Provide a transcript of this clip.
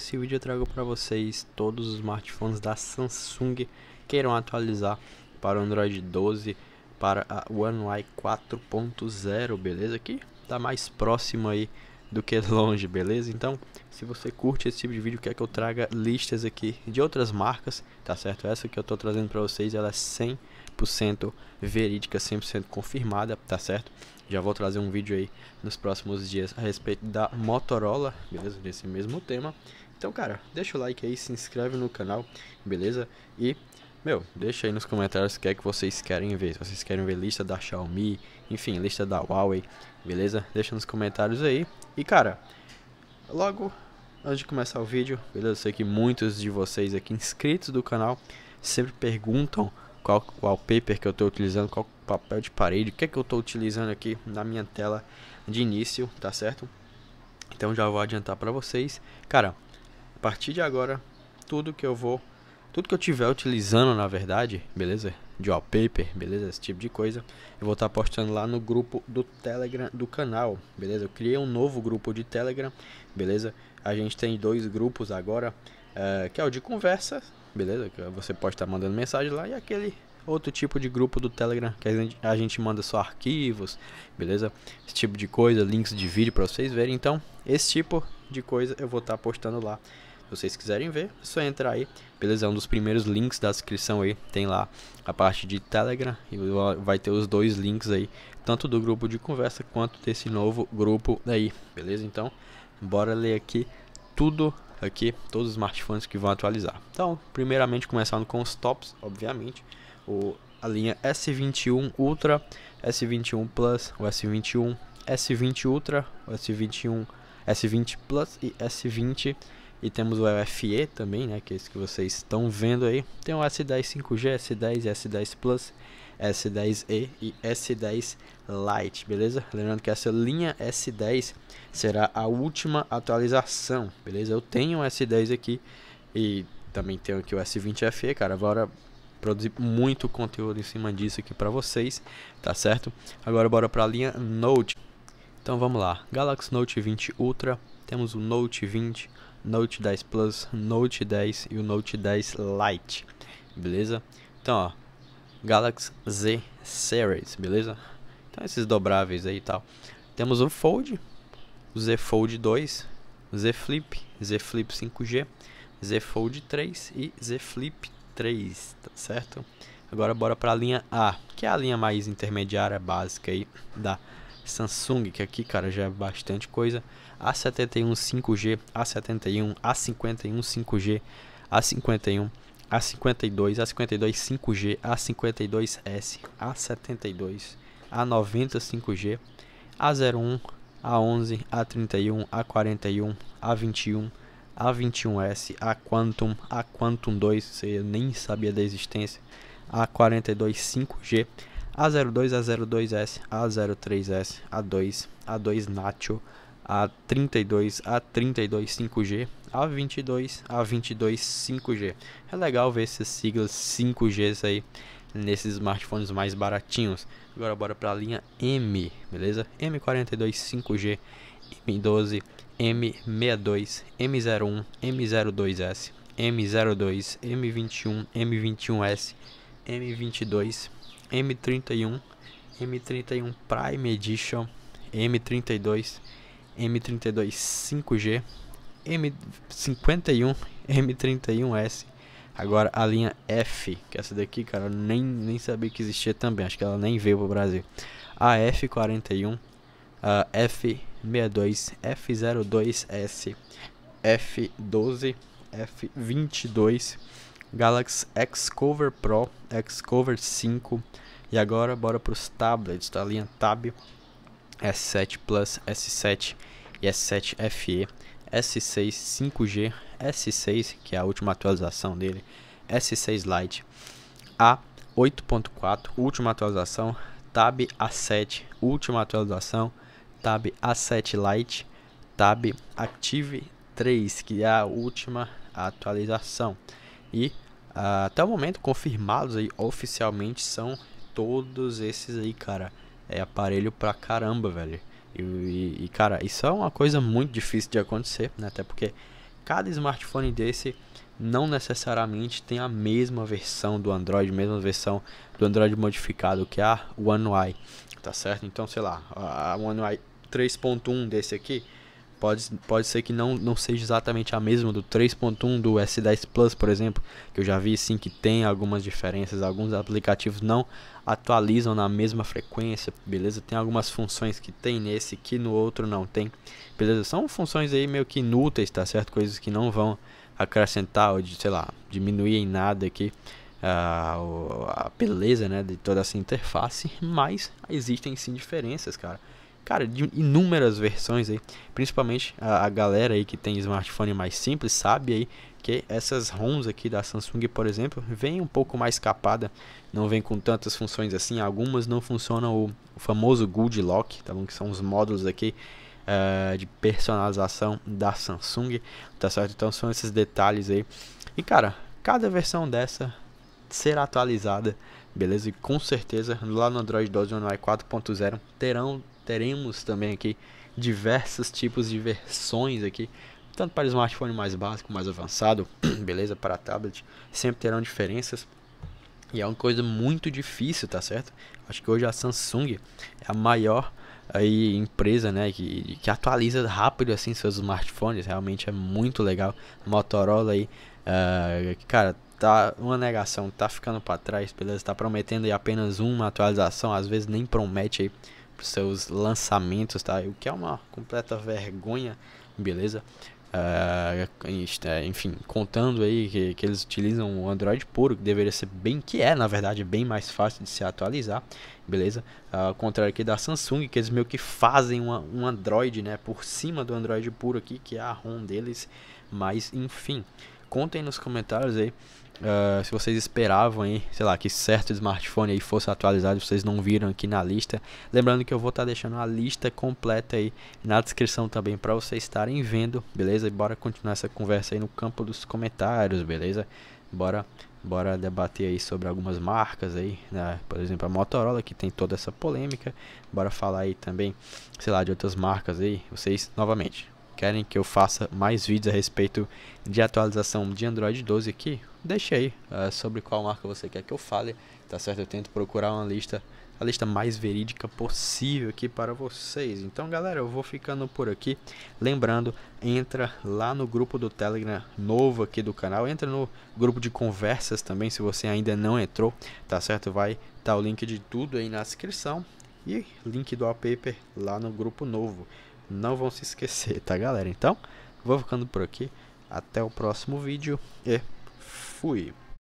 nesse vídeo eu trago para vocês todos os smartphones da Samsung que irão atualizar para o Android 12 para a One UI 4.0, beleza? Que tá mais próximo aí do que longe, beleza? Então, se você curte esse tipo de vídeo, quer que eu traga listas aqui de outras marcas, tá certo? Essa que eu tô trazendo para vocês, ela é 100% verídica, 100% confirmada, tá certo? Já vou trazer um vídeo aí nos próximos dias a respeito da Motorola, beleza? Desse mesmo tema. Então, cara, deixa o like aí, se inscreve no canal, beleza? E, meu, deixa aí nos comentários o que é que vocês querem ver. Se vocês querem ver lista da Xiaomi, enfim, lista da Huawei, beleza? Deixa nos comentários aí. E, cara, logo antes de começar o vídeo, beleza? Eu sei que muitos de vocês aqui inscritos do canal sempre perguntam qual paper que eu estou utilizando, qual papel de parede, o que é que eu estou utilizando aqui na minha tela de início, tá certo? Então já vou adiantar para vocês. Cara, a partir de agora, tudo que eu vou, tudo que eu tiver utilizando, na verdade, beleza? De wallpaper, beleza? Esse tipo de coisa, eu vou estar tá postando lá no grupo do Telegram do canal, beleza? Eu criei um novo grupo de Telegram, beleza? A gente tem dois grupos agora, uh, que é o de conversa, beleza? Que você pode estar tá mandando mensagem lá e aquele outro tipo de grupo do Telegram que a gente, a gente manda só arquivos, beleza? Esse tipo de coisa, links de vídeo para vocês verem. Então, esse tipo de coisa eu vou estar tá postando lá vocês quiserem ver, é só entrar aí. Beleza, é um dos primeiros links da descrição aí. Tem lá a parte de Telegram e vai ter os dois links aí, tanto do grupo de conversa quanto desse novo grupo aí. Beleza? Então, bora ler aqui tudo aqui, todos os smartphones que vão atualizar. Então, primeiramente começando com os tops, obviamente, o a linha S21 Ultra, S21 Plus, o S21, S20 Ultra, o S21, S20 Plus e S20 e temos o LFE também, né, que é esse que vocês estão vendo aí. Tem o S10 5G, S10 S10 Plus, S10e e S10 Lite, beleza? Lembrando que essa linha S10 será a última atualização, beleza? Eu tenho o S10 aqui e também tenho aqui o S20 FE, cara. agora produzir muito conteúdo em cima disso aqui para vocês, tá certo? Agora bora para a linha Note. Então vamos lá, Galaxy Note 20 Ultra, temos o Note 20, Note 10 Plus, Note 10 e o Note 10 Lite, beleza? Então ó, Galaxy Z Series, beleza? Então esses dobráveis aí e tal. Temos o Fold, o Z Fold 2, Z Flip, Z Flip 5G, Z Fold 3 e Z Flip 3, tá certo? Agora bora para a linha A, que é a linha mais intermediária básica aí da Samsung, que aqui, cara, já é bastante coisa. A71 5G, A71, A51 5G, A51, A52, A52 5G, A52S, A72, A90 5G, A01, A11, A31, A41, A21, A21S, A Quantum, A Quantum 2, você nem sabia da existência, A42 5G, a02, A02S, A03S, A2, A2 Nacho, A32, A32 5G, A22, A22 5G. É legal ver essas siglas 5 g aí nesses smartphones mais baratinhos. Agora bora para a linha M, beleza? M42 5G, M12, M62, M01, M02S, M02, M21, M21S, M22, M31, M31 Prime Edition, M32, M32 5G, M51, M31S. Agora a linha F, que essa daqui, cara, eu nem, nem sabia que existia também. Acho que ela nem veio pro Brasil. A F41, a F62, F02S, F12, F22. Galaxy X Cover Pro, X Cover 5 e agora bora para os tablets da tá? linha Tab S7 Plus, S7 e S7 FE, S6 5G, S6 que é a última atualização dele, S6 Lite, A8.4 última atualização, Tab A7 última atualização, Tab A7 Lite, Tab Active 3 que é a última atualização. E uh, até o momento, confirmados aí oficialmente, são todos esses aí, cara. É aparelho pra caramba, velho. E, e, e, cara, isso é uma coisa muito difícil de acontecer, né? Até porque cada smartphone desse não necessariamente tem a mesma versão do Android, mesma versão do Android modificado que a One UI, tá certo? Então, sei lá, a One UI 3.1 desse aqui Pode, pode ser que não, não seja exatamente a mesma do 3.1 do S10 Plus, por exemplo, que eu já vi sim que tem algumas diferenças, alguns aplicativos não atualizam na mesma frequência, beleza? Tem algumas funções que tem nesse que no outro não tem, beleza? São funções aí meio que inúteis, tá certo? Coisas que não vão acrescentar ou de, sei lá, diminuir em nada aqui a, ah, a beleza, né, de toda essa interface, mas existem sim diferenças, cara cara, de inúmeras versões aí. Principalmente a, a, galera aí que tem smartphone mais simples sabe aí que essas ROMs aqui da Samsung, por exemplo, vem um pouco mais capada, não vem com tantas funções assim. Algumas não funcionam o, o famoso Good Lock, tá bom? Que são os módulos aqui uh, de personalização da Samsung, tá certo? Então são esses detalhes aí. E cara, cada versão dessa será atualizada, beleza? E com certeza lá no Android 12 40 terão teremos também aqui diversos tipos de versões aqui, tanto para smartphone mais básico, mais avançado, beleza? Para tablet, sempre terão diferenças. E é uma coisa muito difícil, tá certo? Acho que hoje a Samsung é a maior aí empresa, né, que, que atualiza rápido assim seus smartphones, realmente é muito legal. Motorola aí, uh, cara, tá uma negação, tá ficando para trás, beleza? Tá prometendo aí apenas uma atualização, às vezes nem promete aí seus lançamentos, tá? O que é uma completa vergonha, beleza? Uh, enfim, contando aí que, que, eles utilizam o Android puro, que deveria ser bem, que é na verdade bem mais fácil de se atualizar, beleza? Uh, ao contrário aqui da Samsung, que eles meio que fazem uma, um Android, né, por cima do Android puro aqui, que é a ROM deles, mas enfim, contem nos comentários aí Uh, se vocês esperavam aí, sei lá, que certo smartphone aí fosse atualizado, vocês não viram aqui na lista. Lembrando que eu vou estar tá deixando a lista completa aí na descrição também para vocês estarem vendo, beleza? E bora continuar essa conversa aí no campo dos comentários, beleza? Bora, bora debater aí sobre algumas marcas aí, né? Por exemplo, a Motorola que tem toda essa polêmica. Bora falar aí também, sei lá, de outras marcas aí. Vocês novamente querem que eu faça mais vídeos a respeito de atualização de Android 12 aqui, deixe aí uh, sobre qual marca você quer que eu fale, tá certo? Eu tento procurar uma lista, a lista mais verídica possível aqui para vocês. Então, galera, eu vou ficando por aqui. Lembrando, entra lá no grupo do Telegram novo aqui do canal, entra no grupo de conversas também, se você ainda não entrou, tá certo? Vai tá o link de tudo aí na descrição e link do paper lá no grupo novo. Não vão se esquecer, tá, galera? Então, vou ficando por aqui. Até o próximo vídeo e Fui.